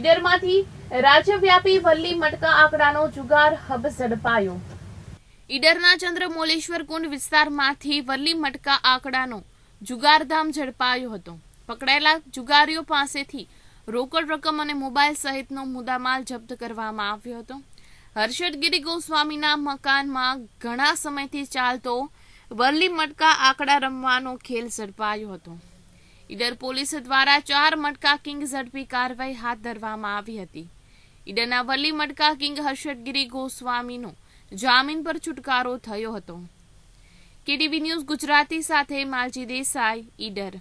ઈડરમાંથી રાજ્યવ્યાપી વલ્લી મટકા આંકડાનો જુગાર હબ ઝડપાયો ઈડરના ચંદ્રમોલેશ્વર કુંડ વિસ્તારમાંથી વલ્લી મટકા આંકડાનો જુગારધામ ઝડપાયો હતો પકડાયેલા જુગારીઓ પાસેથી રોકડ રકમ અને મોબાઈલ સહિતનો મુદ્દામાલ જપ્ત કરવામાં આવ્યો હતો હર્ષદગીરી ગોસ્વામીના મકાનમાં ઘણા સમયથી ચાલતો વલ્લી મટકા આંકડા રમવાનો ખેલ ઝડપાયો હતો ઈડર પોલીસ દ્વારા ચાર મટકા કિંગ ઝડપી કાર્યવાહી હાથ ધરવામાં આવી હતી ઈડરના વલ્લી મટકા કિંગ હર્ષદગીરી ગોસ્વામીનો જામીન પર છુટકારો થયો હતો કેડીવી ન્યૂઝ ગુજરાતી સાથે માલજી દેસાઈ ઈડર